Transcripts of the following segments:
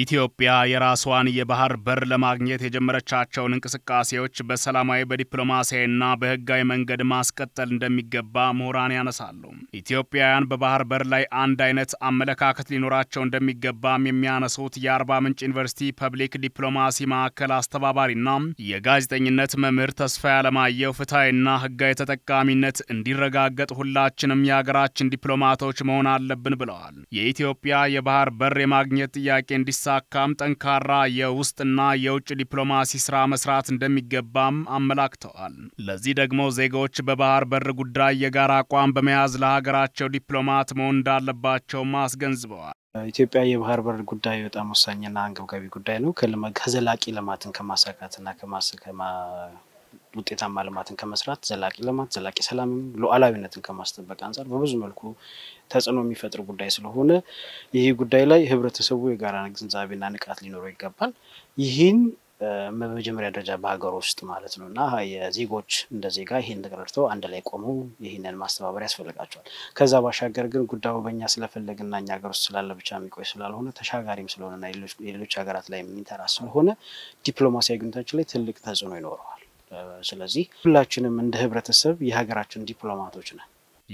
ኢትዮጵያ የራሷን የባህር በር ለማግኘት የጀመረቻቸውን እንቅስቃሴዎች በሰላማዊ በዲፕሎማሲያዊና በሕጋዊ መንገድ ማስቀጠል እንደሚገባ ምሁራን ያነሳሉ። ኢትዮጵያውያን በባህር በር ላይ አንድ አይነት አመለካከት ሊኖራቸው እንደሚገባም የሚያነሱት የአርባ ምንጭ ዩኒቨርሲቲ ፐብሊክ ዲፕሎማሲ ማዕከል አስተባባሪና የጋዜጠኝነት መምህር ተስፋ ያለማየሁ ፍትሐዊና ሕጋዊ ተጠቃሚነት እንዲረጋገጥ ሁላችንም የሀገራችን ዲፕሎማቶች መሆን አለብን ብለዋል። የኢትዮጵያ የባህር በር የማግኘት ጥያቄ እንዲ እንዲሳካም ጠንካራ የውስጥና የውጭ ዲፕሎማሲ ስራ መስራት እንደሚገባም አመላክተዋል። ለዚህ ደግሞ ዜጎች በባህር በር ጉዳይ የጋራ አቋም በመያዝ ለሀገራቸው ዲፕሎማት መሆን እንዳለባቸውም አስገንዝበዋል። ኢትዮጵያ የባህር በር ጉዳይ በጣም ወሳኝና አንገብጋቢ ጉዳይ ነው ከዘላቂ ልማትን ከማሳካትና ውጤታማ ልማትን ከመስራት ዘላቂ ልማት፣ ዘላቂ ሰላምም ሉዓላዊነትን ከማስጠበቅ አንጻር በብዙ መልኩ ተጽዕኖ የሚፈጥር ጉዳይ ስለሆነ ይህ ጉዳይ ላይ ህብረተሰቡ የጋራ ግንዛቤና ንቃት ሊኖረው ይገባል። ይህን በመጀመሪያ ደረጃ በሀገር ውስጥ ማለት ነው እና የዜጎች እንደ ዜጋ ይህን ተረድተው አንድ ላይ ቆመው ይህንን ማስተባበር ያስፈልጋቸዋል። ከዛ ባሻገር ግን ጉዳዩ በእኛ ስለፈለግና እኛ ሀገር ውስጥ ስላለ ብቻ የሚቆይ ስላልሆነ ተሻጋሪም ስለሆነና የሌሎች ሀገራት ላይ የሚንተራ ስለሆነ ዲፕሎማሲያዊ ግንኙነታችን ላይ ትልቅ ተጽዕኖ ይኖረዋል። ስለዚህ ሁላችንም እንደ ህብረተሰብ የሀገራችን ዲፕሎማቶች ነን።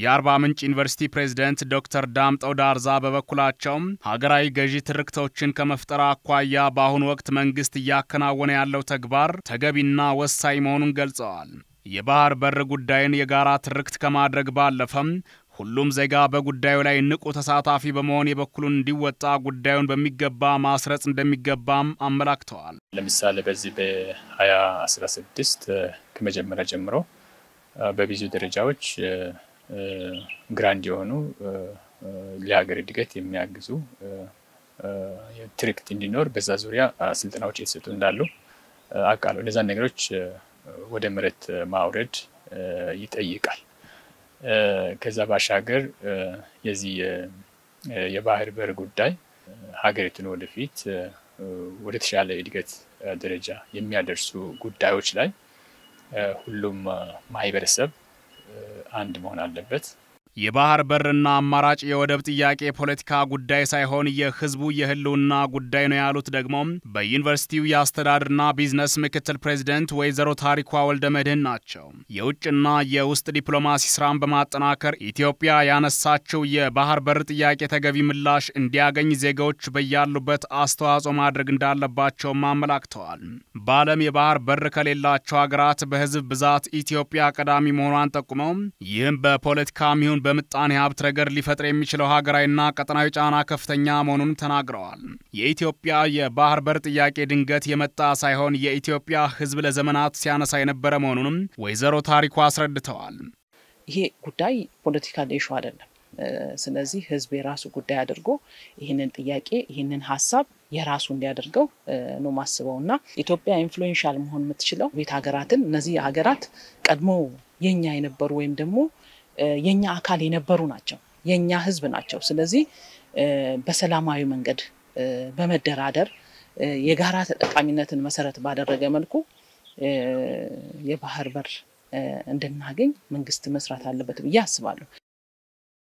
የአርባ ምንጭ ዩኒቨርሲቲ ፕሬዝደንት ዶክተር ዳምጠው ዳርዛ በበኩላቸው ሀገራዊ ገዢ ትርክቶችን ከመፍጠር አኳያ በአሁኑ ወቅት መንግስት እያከናወነ ያለው ተግባር ተገቢና ወሳኝ መሆኑን ገልጸዋል። የባህር በር ጉዳይን የጋራ ትርክት ከማድረግ ባለፈም ሁሉም ዜጋ በጉዳዩ ላይ ንቁ ተሳታፊ በመሆን የበኩሉን እንዲወጣ ጉዳዩን በሚገባ ማስረጽ እንደሚገባም አመላክተዋል። ለምሳሌ በዚህ በ2016 ከመጀመሪያ ጀምሮ በብዙ ደረጃዎች ግራንድ የሆኑ ለሀገር እድገት የሚያግዙ ትርክት እንዲኖር በዛ ዙሪያ ስልጠናዎች የተሰጡ እንዳሉ አውቃለሁ። እነዛን ነገሮች ወደ መሬት ማውረድ ይጠይቃል። ከዛ ባሻገር የዚህ የባህር በር ጉዳይ ሀገሪቱን ወደፊት ወደ ተሻለ እድገት ደረጃ የሚያደርሱ ጉዳዮች ላይ ሁሉም ማህበረሰብ አንድ መሆን አለበት። የባህር በርና አማራጭ የወደብ ጥያቄ የፖለቲካ ጉዳይ ሳይሆን የህዝቡ የህልውና ጉዳይ ነው ያሉት ደግሞ በዩኒቨርሲቲው የአስተዳደርና ቢዝነስ ምክትል ፕሬዚደንት ወይዘሮ ታሪኳ ወልደ መድህን ናቸው። የውጭና የውስጥ ዲፕሎማሲ ስራን በማጠናከር ኢትዮጵያ ያነሳችው የባህር በር ጥያቄ ተገቢ ምላሽ እንዲያገኝ ዜጋዎች በያሉበት አስተዋጽኦ ማድረግ እንዳለባቸውም አመላክተዋል። በዓለም የባህር በር ከሌላቸው ሀገራት በህዝብ ብዛት ኢትዮጵያ ቀዳሚ መሆኗን ጠቁመው ይህም በፖለቲካ ሚሆን በምጣኔ ሀብት ረገድ ሊፈጥር የሚችለው ሀገራዊና ቀጠናዊ ጫና ከፍተኛ መሆኑን ተናግረዋል። የኢትዮጵያ የባህር በር ጥያቄ ድንገት የመጣ ሳይሆን የኢትዮጵያ ሕዝብ ለዘመናት ሲያነሳ የነበረ መሆኑንም ወይዘሮ ታሪኩ አስረድተዋል። ይሄ ጉዳይ ፖለቲካል ኢሹ አይደለም። ስለዚህ ሕዝብ የራሱ ጉዳይ አድርጎ ይህንን ጥያቄ ይህንን ሀሳብ የራሱ እንዲያደርገው ነው ማስበው እና ኢትዮጵያ ኢንፍሉዌንሻል መሆን የምትችለው ቤት ሀገራትን እነዚህ ሀገራት ቀድሞ የኛ የነበሩ ወይም ደግሞ የኛ አካል የነበሩ ናቸው፣ የኛ ህዝብ ናቸው። ስለዚህ በሰላማዊ መንገድ በመደራደር የጋራ ተጠቃሚነትን መሰረት ባደረገ መልኩ የባህር በር እንድናገኝ መንግስት መስራት አለበት ብዬ አስባለሁ።